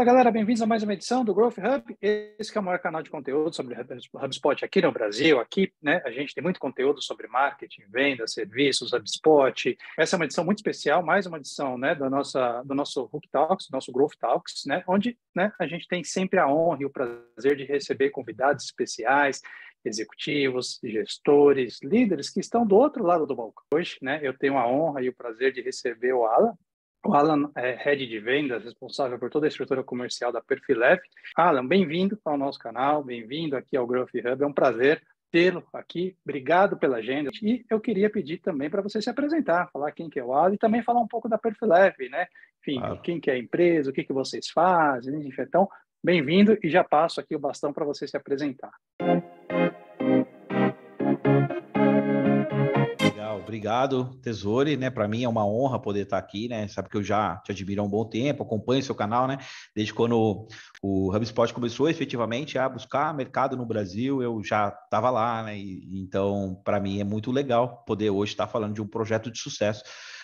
Fala galera, bem-vindos a mais uma edição do Growth Hub. Esse é o maior canal de conteúdo sobre HubSpot aqui no Brasil. Aqui, né, a gente tem muito conteúdo sobre marketing, vendas, serviços, HubSpot. Essa é uma edição muito especial, mais uma edição, né, da nossa, do nosso Hook Talks, nosso Growth Talks, né, onde, né, a gente tem sempre a honra e o prazer de receber convidados especiais, executivos, gestores, líderes que estão do outro lado do balcão. Hoje, né, eu tenho a honra e o prazer de receber o Alan, o Alan é head de vendas, responsável por toda a estrutura comercial da Perfilef. Alan, bem-vindo ao nosso canal, bem-vindo aqui ao Growth Hub. É um prazer tê-lo aqui. Obrigado pela agenda. E eu queria pedir também para você se apresentar, falar quem que é o Alan e também falar um pouco da Perfilef, né? Enfim, quem que é a empresa, o que, que vocês fazem, enfim. Então, bem-vindo e já passo aqui o bastão para você se apresentar. É. obrigado, Tesouri, né? Para mim é uma honra poder estar aqui, né? Sabe que eu já te admiro há um bom tempo, acompanho seu canal, né? Desde quando o HubSpot começou efetivamente a buscar mercado no Brasil, eu já estava lá, né? E, então, para mim é muito legal poder hoje estar falando de um projeto de sucesso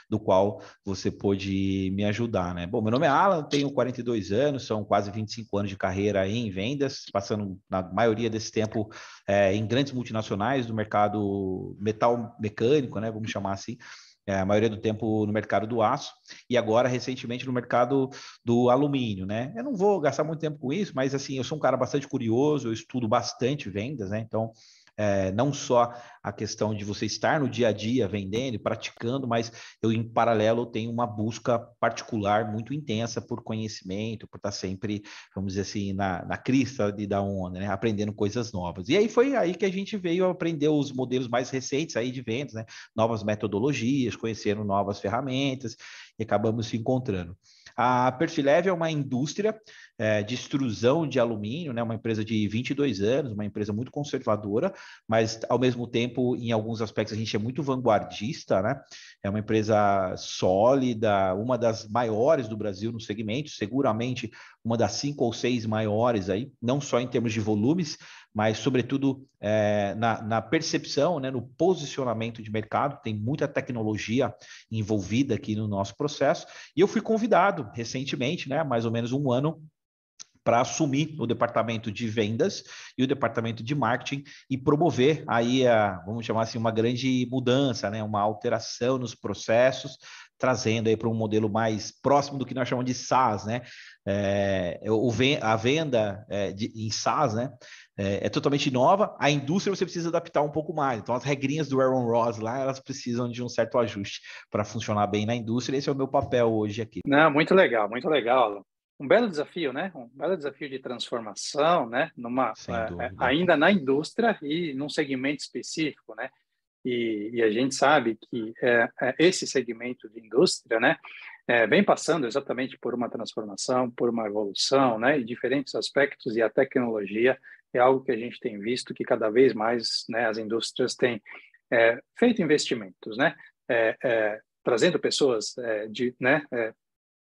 do qual você pôde me ajudar, né? Bom, meu nome é Alan, tenho 42 anos, são quase 25 anos de carreira em vendas, passando na maioria desse tempo é, em grandes multinacionais do mercado metal mecânico, né? Vamos chamar assim. É, a maioria do tempo no mercado do aço e agora recentemente no mercado do alumínio, né? Eu não vou gastar muito tempo com isso, mas assim, eu sou um cara bastante curioso, eu estudo bastante vendas, né? Então, é, não só a questão de você estar no dia a dia vendendo, praticando, mas eu, em paralelo, tenho uma busca particular muito intensa por conhecimento, por estar sempre, vamos dizer assim, na, na crista de, da onda, né? aprendendo coisas novas. E aí foi aí que a gente veio aprender os modelos mais recentes aí de vendas, né? novas metodologias, conhecendo novas ferramentas, e acabamos se encontrando. A Perfilev é uma indústria é, de extrusão de alumínio, né, uma empresa de 22 anos, uma empresa muito conservadora, mas ao mesmo tempo, em alguns aspectos, a gente é muito vanguardista, né? É uma empresa sólida, uma das maiores do Brasil no segmento, seguramente uma das cinco ou seis maiores aí, não só em termos de volumes, mas sobretudo é, na, na, percepção, né, no posicionamento de mercado, tem muita tecnologia envolvida aqui no nosso processo. E eu fui convidado recentemente, né, mais ou menos um ano, para assumir o departamento de vendas e o departamento de marketing e promover aí a, vamos chamar assim, uma grande mudança, né, uma alteração nos processos trazendo aí para um modelo mais próximo do que nós chamamos de SaaS, né? É, o, a venda é, de, em SaaS, né? É, é, totalmente nova. A indústria você precisa adaptar um pouco mais. Então as regrinhas do Aaron Ross lá, elas precisam de um certo ajuste para funcionar bem na indústria. Esse é o meu papel hoje aqui. Não, muito legal, muito legal. Um belo desafio, né? Um belo desafio de transformação, né? Numa é, é, ainda na indústria e num segmento específico, né? e, e a gente sabe que é, é, esse segmento de indústria, né, é, vem passando exatamente por uma transformação, por uma evolução, né, e diferentes aspectos e a tecnologia é algo que a gente tem visto que cada vez mais, né, as indústrias têm é, feito investimentos, né, é, é, trazendo pessoas de, né,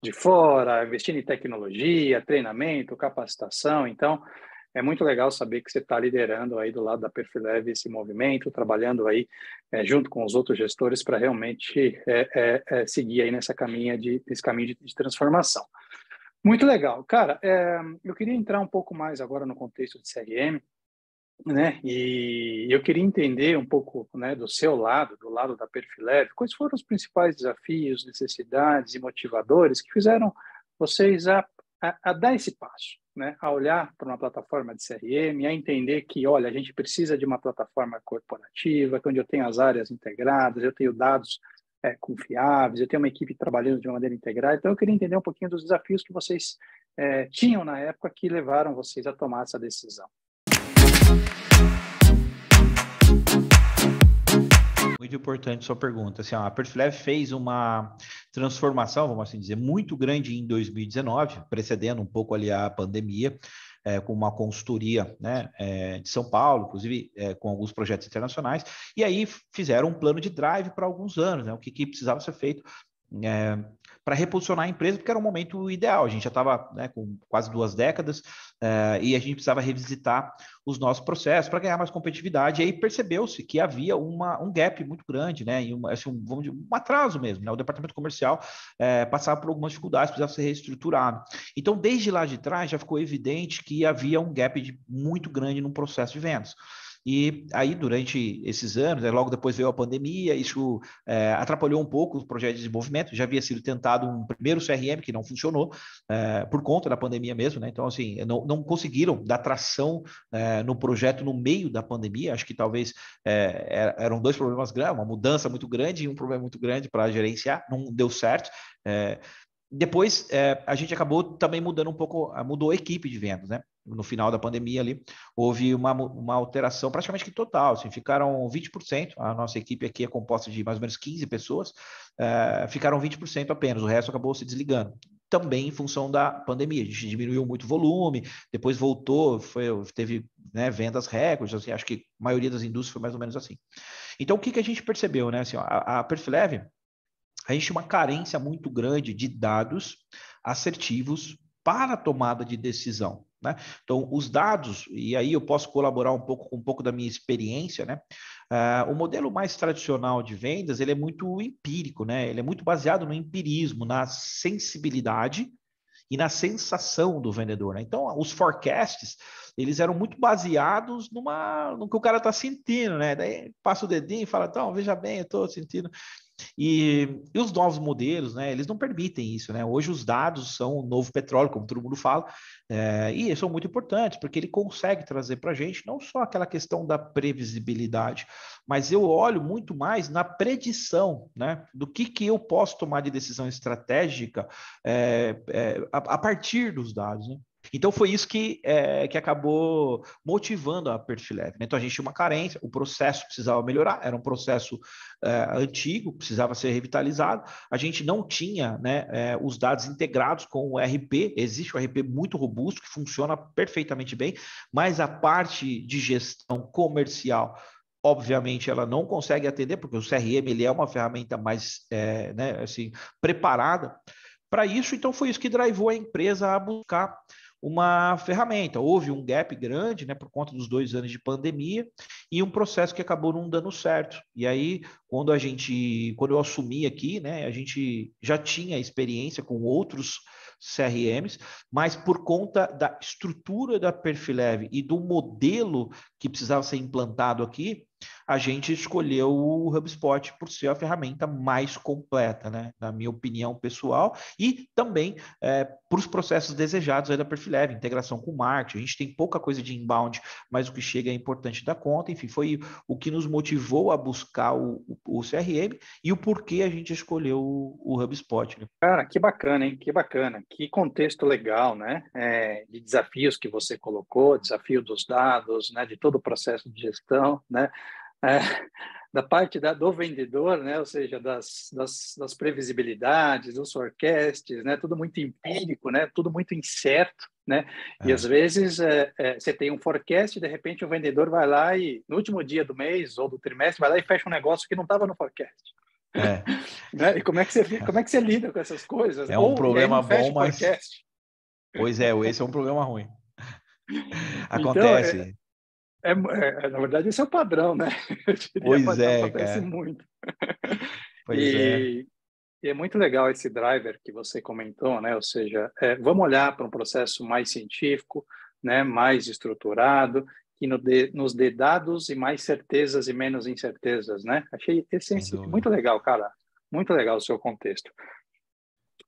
de fora, investindo em tecnologia, treinamento, capacitação, então é muito legal saber que você está liderando aí do lado da Perfileve esse movimento, trabalhando aí é, junto com os outros gestores para realmente é, é, é, seguir aí nessa caminha de, nesse caminho de, de transformação. Muito legal. Cara, é, eu queria entrar um pouco mais agora no contexto de CRM, né? E eu queria entender um pouco, né, do seu lado, do lado da Perfileve, quais foram os principais desafios, necessidades e motivadores que fizeram vocês a, a, a dar esse passo, né, a olhar para uma plataforma de CRM, a entender que, olha, a gente precisa de uma plataforma corporativa, é onde eu tenho as áreas integradas, eu tenho dados é, confiáveis, eu tenho uma equipe trabalhando de uma maneira integrada. Então, eu queria entender um pouquinho dos desafios que vocês é, tinham na época que levaram vocês a tomar essa decisão. muito importante sua pergunta. Assim, a Perflev fez uma transformação, vamos assim dizer, muito grande em 2019, precedendo um pouco ali a pandemia, é, com uma consultoria né, é, de São Paulo, inclusive é, com alguns projetos internacionais, e aí fizeram um plano de drive para alguns anos, né, o que, que precisava ser feito é, para reposicionar a empresa, porque era o um momento ideal. A gente já estava né, com quase duas décadas uh, e a gente precisava revisitar os nossos processos para ganhar mais competitividade. E aí percebeu-se que havia uma, um gap muito grande, né, e uma, assim, um, vamos dizer, um atraso mesmo. Né? O departamento comercial uh, passava por algumas dificuldades, precisava ser reestruturado. Então, desde lá de trás, já ficou evidente que havia um gap de, muito grande no processo de vendas. E aí, durante esses anos, né, logo depois veio a pandemia, isso é, atrapalhou um pouco o projeto de desenvolvimento. Já havia sido tentado um primeiro CRM que não funcionou, é, por conta da pandemia mesmo, né? Então, assim, não, não conseguiram dar tração é, no projeto no meio da pandemia. Acho que talvez é, eram dois problemas grandes, uma mudança muito grande e um problema muito grande para gerenciar. Não deu certo. É. Depois, é, a gente acabou também mudando um pouco, mudou a equipe de vendas, né? no final da pandemia ali, houve uma, uma alteração praticamente que total, assim, ficaram 20%, a nossa equipe aqui é composta de mais ou menos 15 pessoas, uh, ficaram 20% apenas, o resto acabou se desligando. Também em função da pandemia, a gente diminuiu muito o volume, depois voltou, foi, teve né, vendas recordes, assim, acho que a maioria das indústrias foi mais ou menos assim. Então, o que, que a gente percebeu? Né? Assim, ó, a, a a gente tinha uma carência muito grande de dados assertivos para a tomada de decisão. Né? Então, os dados, e aí eu posso colaborar um pouco com um pouco da minha experiência, né? Uh, o modelo mais tradicional de vendas ele é muito empírico, né? Ele é muito baseado no empirismo, na sensibilidade e na sensação do vendedor. Né? Então, os forecasts eles eram muito baseados numa, no que o cara está sentindo, né? Daí passa o dedinho e fala, então, veja bem, eu estou sentindo. E, e, os novos modelos, né, eles não permitem isso, né? Hoje os dados são o novo petróleo, como todo mundo fala, é, e são muito importantes, porque ele consegue trazer para a gente não só aquela questão da previsibilidade, mas eu olho muito mais na predição, né? Do que, que eu posso tomar de decisão estratégica é, é, a, a, partir dos dados, né? Então foi isso que, é, que acabou motivando a Perfileve. Né? Então a gente tinha uma carência, o processo precisava melhorar, era um processo é, antigo, precisava ser revitalizado. A gente não tinha né, é, os dados integrados com o RP, existe um RP muito robusto que funciona perfeitamente bem, mas a parte de gestão comercial obviamente ela não consegue atender, porque o CRM ele é uma ferramenta mais é, né, assim, preparada para isso, então foi isso que drivou a empresa a buscar uma ferramenta. Houve um gap grande né, por conta dos dois anos de pandemia, e um processo que acabou não dando certo. E aí, quando a gente, quando eu assumi aqui, né, a gente já tinha experiência com outros CRMs, mas por conta da estrutura da Perfileve e do modelo que precisava ser implantado aqui, a gente escolheu o HubSpot por ser a ferramenta mais completa, né? na minha opinião pessoal, e também é, para os processos desejados da Perfileve, integração com marketing. A gente tem pouca coisa de inbound, mas o que chega é importante da conta, enfim, foi o que nos motivou a buscar o, o CRM e o porquê a gente escolheu o, o HubSpot. Né? Cara, que bacana, hein? Que bacana. Que contexto legal, né? É, de desafios que você colocou, desafio dos dados, né? De todo o processo de gestão, né? É, da parte da, do vendedor, né? ou seja, das, das, das previsibilidades, dos forecasts, né? tudo muito empírico, né? tudo muito incerto, né? É. E às vezes é, é, você tem um forecast, de repente o vendedor vai lá e no último dia do mês ou do trimestre vai lá e fecha um negócio que não estava no forecast. É. né? E como é que você como é que você lida com essas coisas? É um ou, problema bom, mas forecast. pois é, esse é um problema ruim. Então, acontece. Então, é, na verdade, esse é o padrão, né? Pois é, acontece cara. muito. Pois e, é e é muito legal esse driver que você comentou, né? Ou seja, é, vamos olhar para um processo mais científico, né? Mais estruturado, que nos dê, nos dê dados e mais certezas e menos incertezas, né? Achei muito legal, cara. Muito legal o seu contexto.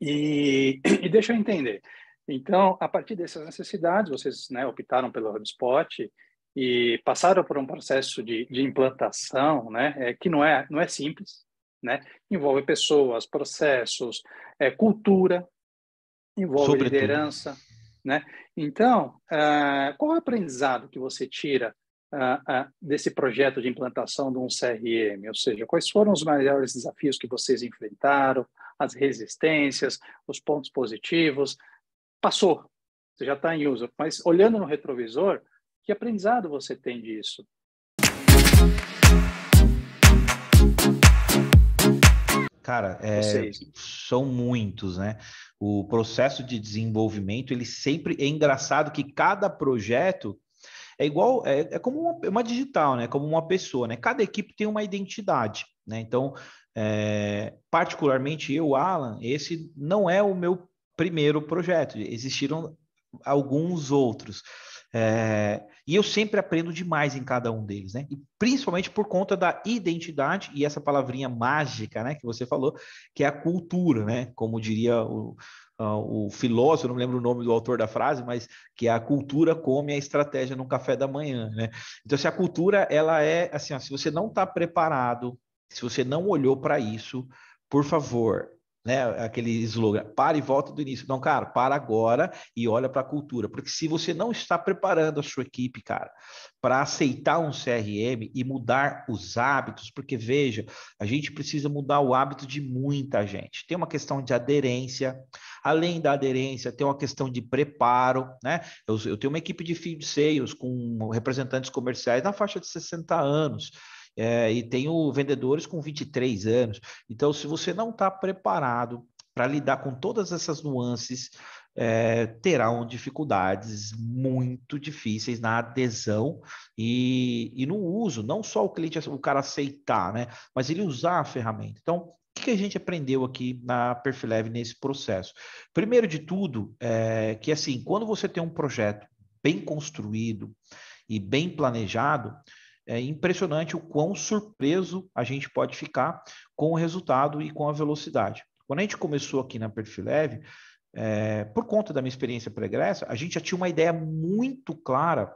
E, e deixa eu entender. Então, a partir dessas necessidades, vocês né, optaram pelo HubSpot e passaram por um processo de, de implantação, né? É, que não é não é simples, né? Envolve pessoas, processos, é, cultura, envolve Sobretudo. liderança, né? Então, uh, qual é o aprendizado que você tira uh, uh, desse projeto de implantação de um CRM? Ou seja, quais foram os maiores desafios que vocês enfrentaram, as resistências, os pontos positivos? Passou, você já está em uso, mas olhando no retrovisor, que aprendizado você tem disso? Cara, é, são muitos, né? O processo de desenvolvimento, ele sempre é engraçado que cada projeto é igual, é, é como uma, é uma, digital, né? Como uma pessoa, né? Cada equipe tem uma identidade, né? Então, é, particularmente eu, Alan, esse não é o meu primeiro projeto. Existiram alguns outros. É, e eu sempre aprendo demais em cada um deles, né? E principalmente por conta da identidade e essa palavrinha mágica, né, que você falou, que é a cultura, né? Como diria o, o filósofo, não lembro o nome do autor da frase, mas que é a cultura come a estratégia no café da manhã, né? Então, se a cultura ela é assim, ó, se você não está preparado, se você não olhou para isso, por favor, né? Aquele slogan, para e volta do início. Não, cara, para agora e olha para a cultura. Porque se você não está preparando a sua equipe, cara, para aceitar um CRM e mudar os hábitos, porque veja, a gente precisa mudar o hábito de muita gente. Tem uma questão de aderência, além da aderência, tem uma questão de preparo, né? Eu, eu tenho uma equipe de field sales com representantes comerciais na faixa de 60 anos é, e tenho vendedores com 23 anos. Então, se você não está preparado para lidar com todas essas nuances, é, terão dificuldades muito difíceis na adesão e, e no uso, não só o cliente, o cara aceitar, né? Mas ele usar a ferramenta. Então, o que a gente aprendeu aqui na Perfilev nesse processo? Primeiro de tudo, é que assim, quando você tem um projeto bem construído e bem planejado, é impressionante o quão surpreso a gente pode ficar com o resultado e com a velocidade. Quando a gente começou aqui na Perfileve, é, por conta da minha experiência pregressa, a gente já tinha uma ideia muito clara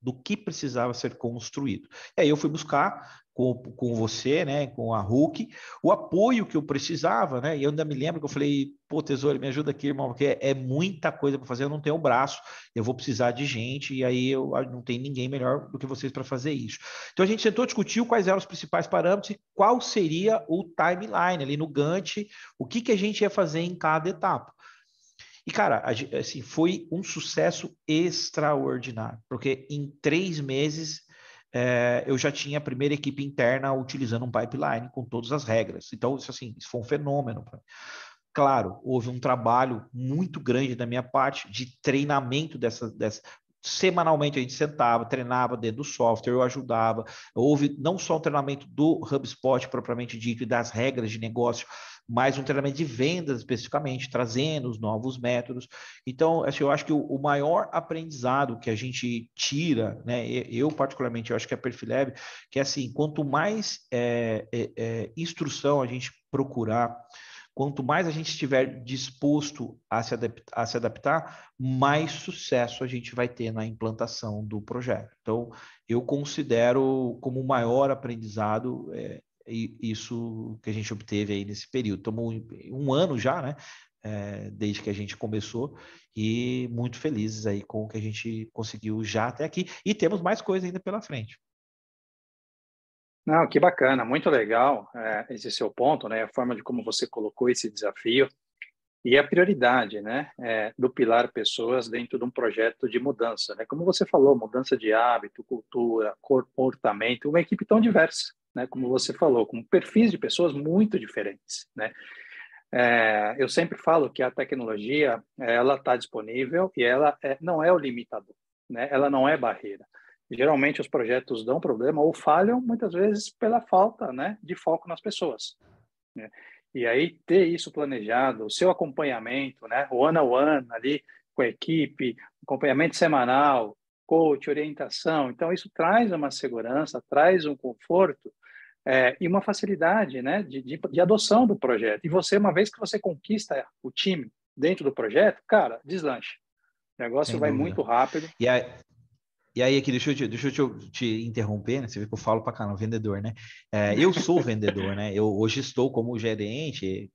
do que precisava ser construído. E aí eu fui buscar com, com você, né, com a Hulk, o apoio que eu precisava, né, e eu ainda me lembro que eu falei, pô, tesouro, me ajuda aqui, irmão, porque é, muita coisa para fazer, eu não tenho o braço, eu vou precisar de gente, e aí eu ah, não tem ninguém melhor do que vocês para fazer isso. Então a gente sentou, discutiu quais eram os principais parâmetros e qual seria o timeline ali no Gantt, o que, que a gente ia fazer em cada etapa. E, cara, assim, foi um sucesso extraordinário, porque em três meses é, eu já tinha a primeira equipe interna utilizando um pipeline com todas as regras. Então, isso assim, isso foi um fenômeno. Claro, houve um trabalho muito grande da minha parte de treinamento dessa, dessa semanalmente a gente sentava, treinava dentro do software, eu ajudava. Houve não só um treinamento do HubSpot propriamente dito e das regras de negócio, mas um treinamento de vendas especificamente, trazendo os novos métodos. Então, assim, eu acho que o, maior aprendizado que a gente tira, né, eu particularmente, eu acho que é a Perfileb, que é assim, quanto mais é, é, é, instrução a gente procurar, Quanto mais a gente estiver disposto a se, a se, adaptar, mais sucesso a gente vai ter na implantação do projeto. Então, eu considero como o maior aprendizado é, isso que a gente obteve aí nesse período. Tomou um ano já, né? É, desde que a gente começou e muito felizes aí com o que a gente conseguiu já até aqui e temos mais coisa ainda pela frente. Não, que bacana, muito legal é, esse seu ponto, né? A forma de como você colocou esse desafio e a prioridade, né, é, do pilar pessoas dentro de um projeto de mudança, né? Como você falou, mudança de hábito, cultura, comportamento, uma equipe tão diversa, né? Como você falou, com perfis de pessoas muito diferentes, né? É, eu sempre falo que a tecnologia ela está disponível e ela é, não é o limitador, né? Ela não é barreira geralmente os projetos dão problema ou falham muitas vezes pela falta né, de foco nas pessoas. Né? E aí ter isso planejado, o seu acompanhamento, né, one on one ali com a equipe, acompanhamento semanal, coach, orientação. Então isso traz uma segurança, traz um conforto é, e uma facilidade né, de, de, de adoção do projeto. E você, uma vez que você conquista o time dentro do projeto, cara, deslanche. O negócio Sem vai dúvida. muito rápido. E, a, e aí, aqui, deixa eu te, deixa eu te, te interromper, né? Você vê que eu falo pra canal, vendedor, né? É, eu sou vendedor, né? Eu hoje estou como gerente,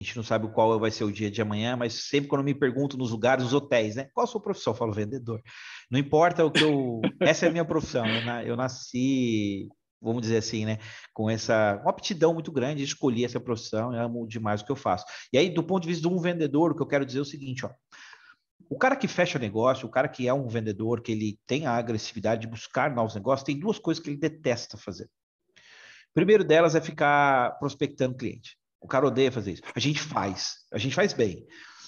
a gente não sabe qual vai ser o dia de amanhã, mas sempre quando me pergunto nos lugares, nos hotéis, né? Qual a sua profissão? Eu falo vendedor. Não importa o que eu. Essa é a minha profissão. Eu, nasci, vamos dizer assim, né? Com essa uma aptidão muito grande, escolhi essa profissão, eu amo demais o que eu faço. E aí, do ponto de vista de um vendedor, o que eu quero dizer é o seguinte, ó. O cara que fecha negócio, o cara que é um vendedor, que ele tem a agressividade de buscar novos negócios, tem duas coisas que ele detesta fazer. Primeiro delas é ficar prospectando cliente. O cara odeia fazer isso. A gente faz, a gente faz bem,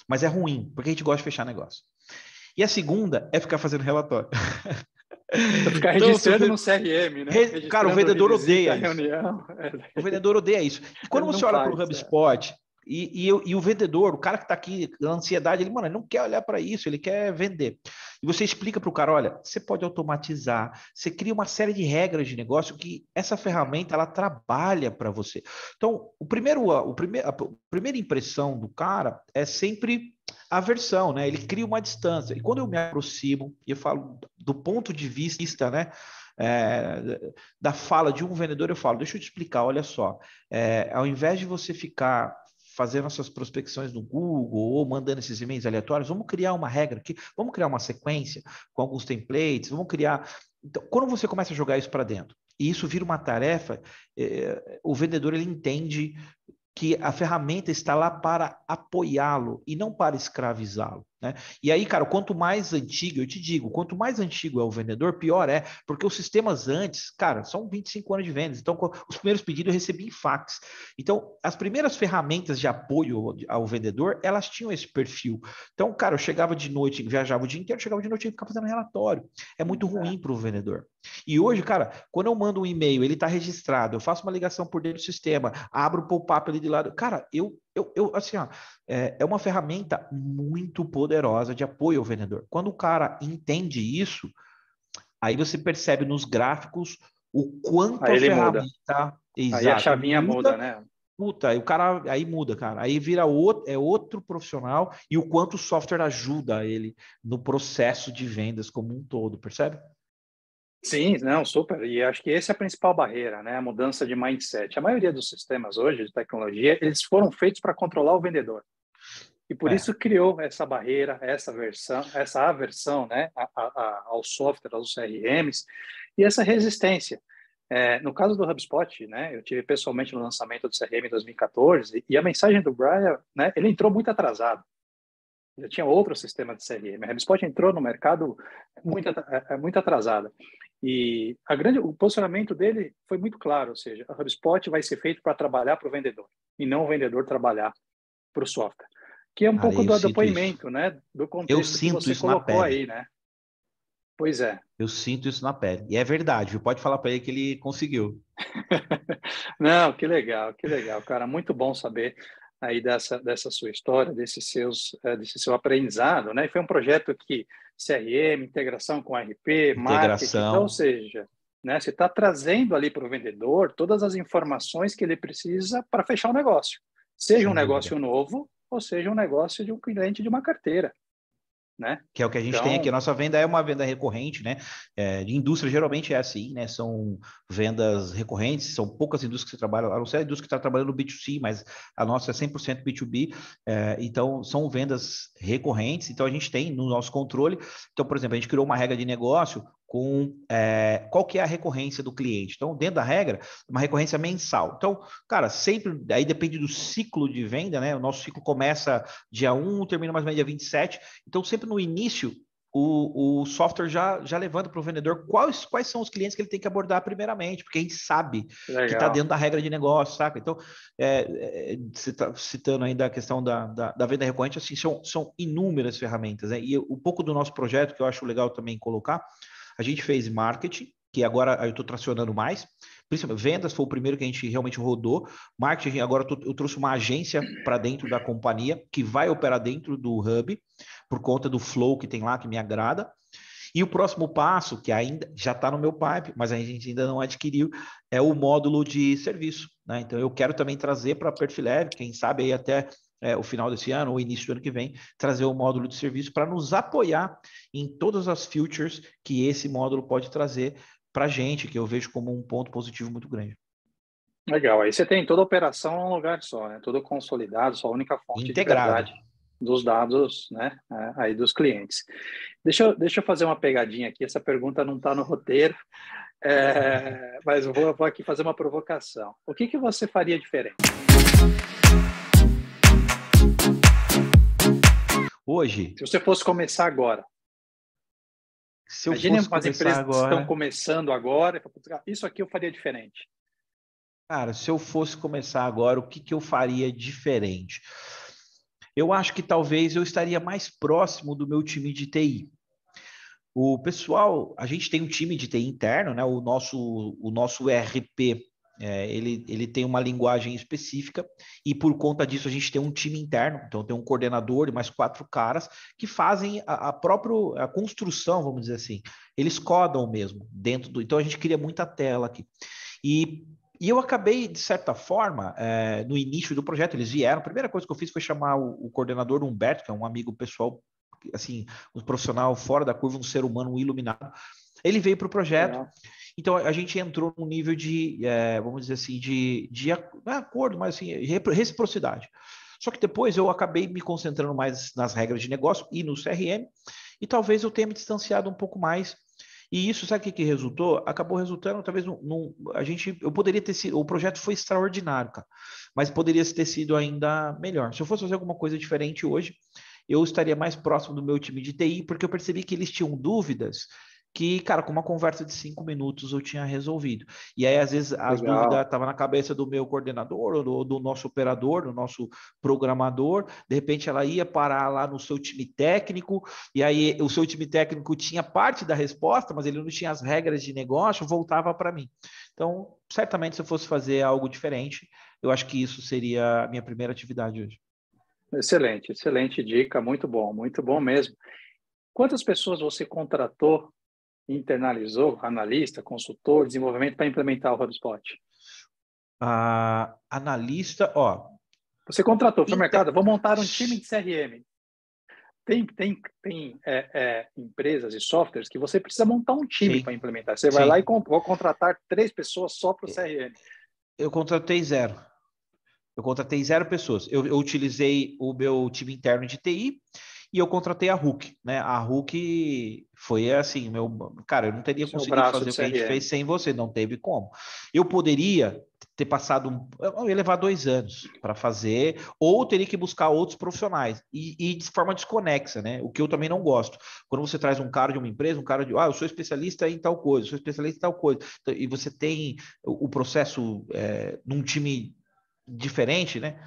mas é ruim, porque a gente gosta de fechar negócio. E a segunda é ficar fazendo relatório. É ficar então, registrando no CRM, né? Cara, o vendedor odeia isso. É. O vendedor odeia isso. E quando você olha para o é. HubSpot, é. E, e, eu, e, o vendedor, o cara que está aqui, na ansiedade, ele, mano, ele não quer olhar para isso, ele quer vender. E você explica para o cara, olha, você pode automatizar, você cria uma série de regras de negócio que essa ferramenta ela trabalha para você. Então, o primeiro, o primeiro, a primeira impressão do cara é sempre aversão, né? Ele cria uma distância. E quando eu me aproximo e eu falo do ponto de vista, né? É, da fala de um vendedor, eu falo, deixa eu te explicar, olha só, é, ao invés de você ficar fazer nossas prospecções no Google ou mandando esses e-mails aleatórios, vamos criar uma regra aqui, vamos criar uma sequência com alguns templates, vamos criar. Então, quando você começa a jogar isso para dentro, e isso vira uma tarefa, é, o vendedor ele entende que a ferramenta está lá para apoiá-lo e não para escravizá-lo. Né? E aí, cara, quanto mais antigo, eu te digo, quanto mais antigo é o vendedor, pior é, porque os sistemas antes, cara, são 25 anos de vendas. Então, os primeiros pedidos eu recebi em fax. Então, as primeiras ferramentas de apoio ao vendedor, elas tinham esse perfil. Então, cara, eu chegava de noite, viajava o dia inteiro, chegava de noite e ficava fazendo relatório. É muito ruim para o vendedor. E hoje, cara, quando eu mando um e-mail, ele está registrado, eu faço uma ligação por dentro do sistema, abro o pop-up ali de lado. Cara, eu, eu, eu assim, ó, é, é uma ferramenta muito poderosa de apoio ao vendedor. Quando o cara entende isso, aí você percebe nos gráficos o quanto aí a ferramenta. Muda. Exato, aí a chavinha muda, muda né? Puta, o cara aí muda, cara. Aí vira outro, é outro profissional e o quanto o software ajuda ele no processo de vendas como um todo, percebe? Sim, não, super. E acho que essa é a principal barreira, né? A mudança de mindset. A maioria dos sistemas hoje de tecnologia, eles foram feitos para controlar o vendedor. E por é. isso criou essa barreira, essa versão, essa aversão, né, a, a, ao software, aos CRMs e essa resistência. É, no caso do HubSpot, né, eu tive pessoalmente no lançamento do CRM em 2014 e a mensagem do Brian, né, ele entrou muito atrasado. Já tinha outro sistema de CRM. A HubSpot entrou no mercado muito, é, é, muito atrasada. E a grande, o posicionamento dele foi muito claro, ou seja, a HubSpot vai ser feito para trabalhar para o vendedor e não o vendedor trabalhar para o software. Que é um pouco do depoimento, isso. né? Do contexto eu sinto que você isso colocou aí, né? Pois é. Eu sinto isso na pele. E é verdade, viu? Pode falar para ele que ele conseguiu. Não, que legal, que legal, cara. Muito bom saber aí dessa dessa sua história, desse seus eh, desse seu aprendizado, né? E foi um projeto que CRM, integração com RP, integração. marketing, então, ou seja, né? Você está trazendo ali para o vendedor todas as informações que ele precisa para fechar o negócio, seja um negócio novo ou seja um negócio de um cliente de uma carteira. Né? Que é o que a gente então... tem aqui. Nossa venda é uma venda recorrente, né? É, de indústria geralmente é assim, né? São vendas recorrentes, são poucas indústrias que trabalham, a não ser a indústria que está trabalhando no B2C, mas a nossa é 100% B2B, é, então são vendas recorrentes, então a gente tem no nosso controle. Então, por exemplo, a gente criou uma regra de negócio com é, qual que é a recorrência do cliente. Então, dentro da regra, uma recorrência mensal. Então, cara, sempre, aí depende do ciclo de venda, né? O nosso ciclo começa dia 1, termina mais ou menos dia 27. Então, sempre no início, o, o software já, já levanta para o vendedor quais, quais são os clientes que ele tem que abordar primeiramente, porque a gente sabe tá Legal. que está dentro da regra de negócio, saca? Então, é, é, você está citando ainda a questão da, da, da, venda recorrente, assim, são, são inúmeras ferramentas, né? E um pouco do nosso projeto, que eu acho legal também colocar, a gente fez marketing, que agora eu estou tracionando mais. Principalmente, vendas foi o primeiro que a gente realmente rodou. Marketing, agora eu, tô, eu trouxe uma agência para dentro da companhia que vai operar dentro do hub, por conta do flow que tem lá, que me agrada. E o próximo passo, que ainda já está no meu pipe, mas a gente ainda não adquiriu, é o módulo de serviço. Né? Então eu quero também trazer para Perfileve, quem sabe aí até é, o final desse ano ou início do ano que vem, trazer o módulo de serviço para nos apoiar em todas as features que esse módulo pode trazer para a gente, que eu vejo como um ponto positivo muito grande. Legal, aí você tem toda a operação em um lugar só, né? Tudo consolidado, só única fonte Integrado. dos dados, né? É, aí dos clientes. Deixa eu, deixa eu fazer uma pegadinha aqui, essa pergunta não está no roteiro, é, mas eu vou, vou aqui fazer uma provocação. O que, que você faria diferente? Hoje. Se você fosse começar agora. Se eu Imagina fosse umas empresas agora, que estão começando agora. Isso aqui eu faria diferente. Cara, se eu fosse começar agora, o que, que eu faria diferente? Eu acho que talvez eu estaria mais próximo do meu time de TI. O pessoal, a gente tem um time de TI interno, né? O nosso, o nosso RP é, ele, ele tem uma linguagem específica e por conta disso a gente tem um time interno, então tem um coordenador e mais quatro caras que fazem a, a própria a construção, vamos dizer assim. Eles codam mesmo dentro do. Então a gente cria muita tela aqui. E, e eu acabei, de certa forma, é, no início do projeto, eles vieram. A primeira coisa que eu fiz foi chamar o, o coordenador Humberto, que é um amigo pessoal, assim, um profissional fora da curva, um ser humano um iluminado. Ele veio para o projeto. É. Então a gente entrou num nível de, é, vamos dizer assim, de, de não é acordo, mas assim, reciprocidade. Só que depois eu acabei me concentrando mais nas regras de negócio e no CRM, e talvez eu tenha me distanciado um pouco mais. E isso, sabe o que, que resultou? Acabou resultando, talvez, num, num, a gente, eu poderia ter sido, o projeto foi extraordinário, cara, mas poderia ter sido ainda melhor. Se eu fosse fazer alguma coisa diferente hoje, eu estaria mais próximo do meu time de TI, porque eu percebi que eles tinham dúvidas que, cara, com uma conversa de cinco minutos eu tinha resolvido. E aí, às vezes, as Legal. dúvidas estavam na cabeça do meu coordenador, ou do, do, nosso operador, do nosso programador. De repente, ela ia parar lá no seu time técnico, e aí o seu time técnico tinha parte da resposta, mas ele não tinha as regras de negócio, voltava para mim. Então, certamente, se eu fosse fazer algo diferente, eu acho que isso seria a minha primeira atividade hoje. Excelente, excelente dica, muito bom, muito bom mesmo. Quantas pessoas você contratou internalizou, analista, consultor, desenvolvimento para implementar o HubSpot? Ah, analista, ó. Você contratou para o mercado, vou montar um time de CRM. Tem, tem, tem é, é, empresas e softwares que você precisa montar um time para implementar. Você Sim. vai lá e con vou contratar três pessoas só para o é. CRM. Eu contratei zero. Eu contratei zero pessoas. Eu, eu utilizei o meu time interno de TI e eu contratei a Hulk, né? A Hulk foi assim, meu cara, eu não teria Seu conseguido fazer o que a gente fez sem você, não teve como. Eu poderia ter passado um, eu ia levar dois anos para fazer, ou teria que buscar outros profissionais e, e, de forma desconexa, né? O que eu também não gosto. Quando você traz um cara de uma empresa, um cara de, ah, eu sou especialista em tal coisa, sou especialista em tal coisa, então, e você tem o, processo é, num time diferente, né?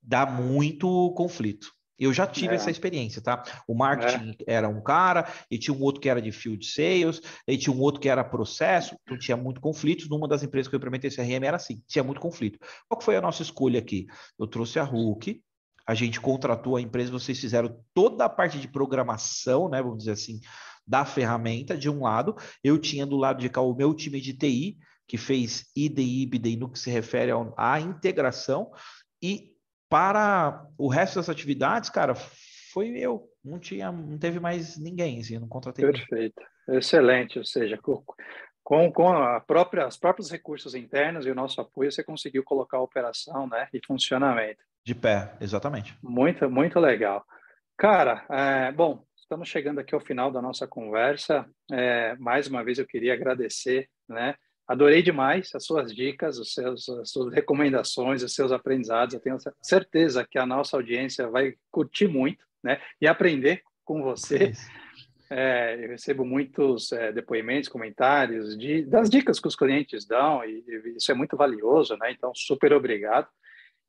Dá muito conflito. Eu já tive é. essa experiência, tá? O é. marketing é. era um cara, e tinha um outro que era de field sales, e tinha um outro que era processo, então tinha muito conflito. Numa das empresas que eu implementei CRM era assim, tinha muito conflito. Qual foi a nossa escolha aqui? Eu trouxe a Hulk, a gente contratou a empresa, vocês fizeram toda a parte de programação, né? Vamos dizer assim, da ferramenta de um lado. Eu tinha do lado de cá o meu time de TI, que fez IDI e IBDI no que se refere à integração, e para o resto das atividades, cara, foi eu. Não tinha, não teve mais ninguém, assim, não contratei. Perfeito, ninguém. excelente. Ou seja, com, com a própria, os próprios recursos internos e o nosso apoio, você conseguiu colocar a operação, né, e funcionamento. De pé, exatamente. Muito, muito legal. Cara, é, bom, estamos chegando aqui ao final da nossa conversa. É, mais uma vez eu queria agradecer, né, Adorei demais as suas dicas, os seus, as suas recomendações, os seus aprendizados. Eu tenho certeza que a nossa audiência vai curtir muito né? e aprender com você. É, é, eu recebo muitos é, depoimentos, comentários de, das dicas que os clientes dão e, e isso é muito valioso, né? Então, super obrigado.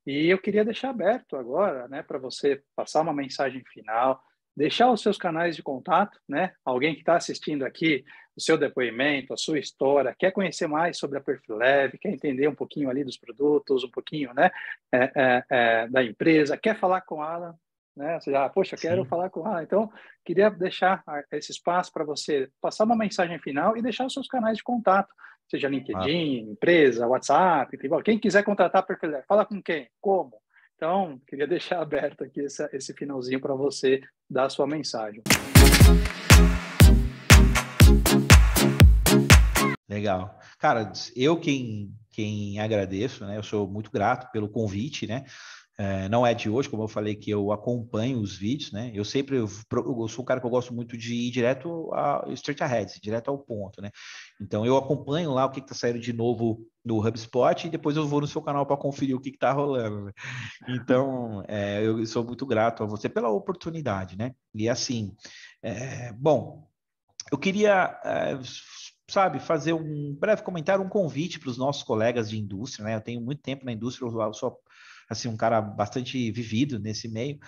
E eu queria deixar aberto agora, né, para você passar uma mensagem final, deixar os seus canais de contato, né? Alguém que está assistindo aqui o seu depoimento, a sua história, quer conhecer mais sobre a Perfileve, quer entender um pouquinho ali dos produtos, um pouquinho né, é, é, é, da empresa, quer falar com ela, Alan, né? Você já, poxa, quero Sim. falar com ela. Então, queria deixar ah, esse espaço para você passar uma mensagem final e deixar os seus canais de contato, seja LinkedIn, ah. empresa, WhatsApp, quem quiser contratar perfil, fala com quem, como. Então, queria deixar aberto aqui esse, esse finalzinho para você dar a sua mensagem. Legal. Cara, eu quem, quem agradeço, né? Eu sou muito grato pelo convite, né? É, não é de hoje, como eu falei, que eu acompanho os vídeos, né? Eu sempre eu, eu sou um cara que eu gosto muito de ir direto ao straight ahead, direto ao ponto, né? Então eu acompanho lá o que está saindo de novo no HubSpot e depois eu vou no seu canal para conferir o que está rolando. Né? Então é, eu sou muito grato a você pela oportunidade, né? E assim, é, bom, eu queria sabe, fazer um breve comentário, um convite para os nossos colegas de indústria, né? Eu tenho muito tempo na indústria, eu sou assim um cara bastante vivido nesse meio.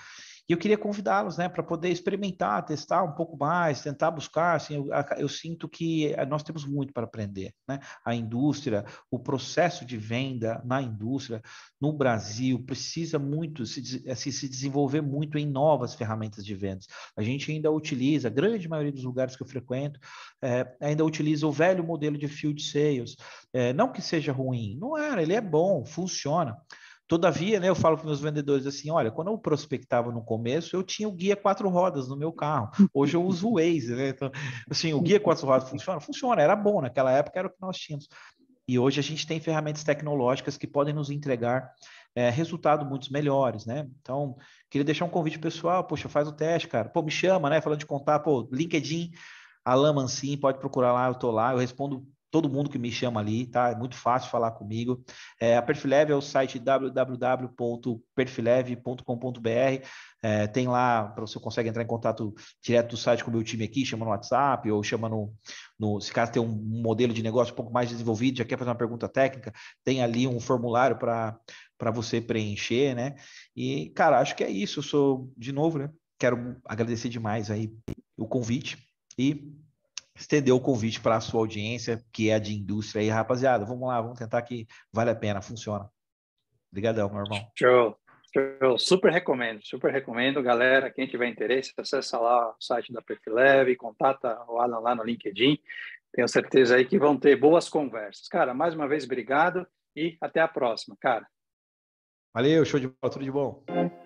E eu queria convidá-los né, para poder experimentar, testar um pouco mais, tentar buscar. Assim, eu, eu sinto que eh, nós temos muito para aprender. Né? A indústria, o processo de venda na indústria, no Brasil, precisa muito se, assim, se desenvolver muito em novas ferramentas de vendas. A gente ainda utiliza, a grande maioria dos lugares que eu frequento, é, ainda utiliza o velho modelo de field sales. É, não que seja ruim, não era, é, ele é bom, funciona Todavia, né, eu falo para meus vendedores assim: olha, quando eu prospectava no começo, eu tinha o guia quatro rodas no meu carro. Hoje eu uso o Waze, né? Então, assim, o guia quatro rodas funciona? Funciona, era bom, naquela época era o que nós tínhamos. E hoje a gente tem ferramentas tecnológicas que podem nos entregar é, eh, resultado muito melhores, né? Então, queria deixar um convite pessoal, poxa, faz o teste, cara. Pô, me chama, né? Falando de contar, pô, LinkedIn, Alain Mancini, pode procurar lá, eu tô lá, eu respondo todo mundo que me chama ali, tá? É muito fácil falar comigo. É, a Perfileve é o site www.perfileve.com.br. É, tem lá, você consegue entrar em contato direto do site com o meu time aqui, chama no WhatsApp ou chama no, no, Se caso tem um modelo de negócio um pouco mais desenvolvido, já quer fazer uma pergunta técnica, tem ali um formulário para você preencher, né? E, cara, acho que é isso. Eu sou, de novo, né? Quero agradecer demais aí o convite e estender o convite para a sua audiência, que é a de indústria aí, rapaziada. Vamos lá, vamos tentar que vale a pena, funciona. Obrigadão, meu irmão. Show. Eu super recomendo, super recomendo. Galera, quem tiver interesse, acessa lá o site da Perfileve, contata o Alan lá no LinkedIn. Tenho certeza aí que vão ter boas conversas. Cara, mais uma vez, obrigado e até a próxima, cara. Valeu, show de bola, tudo de bom.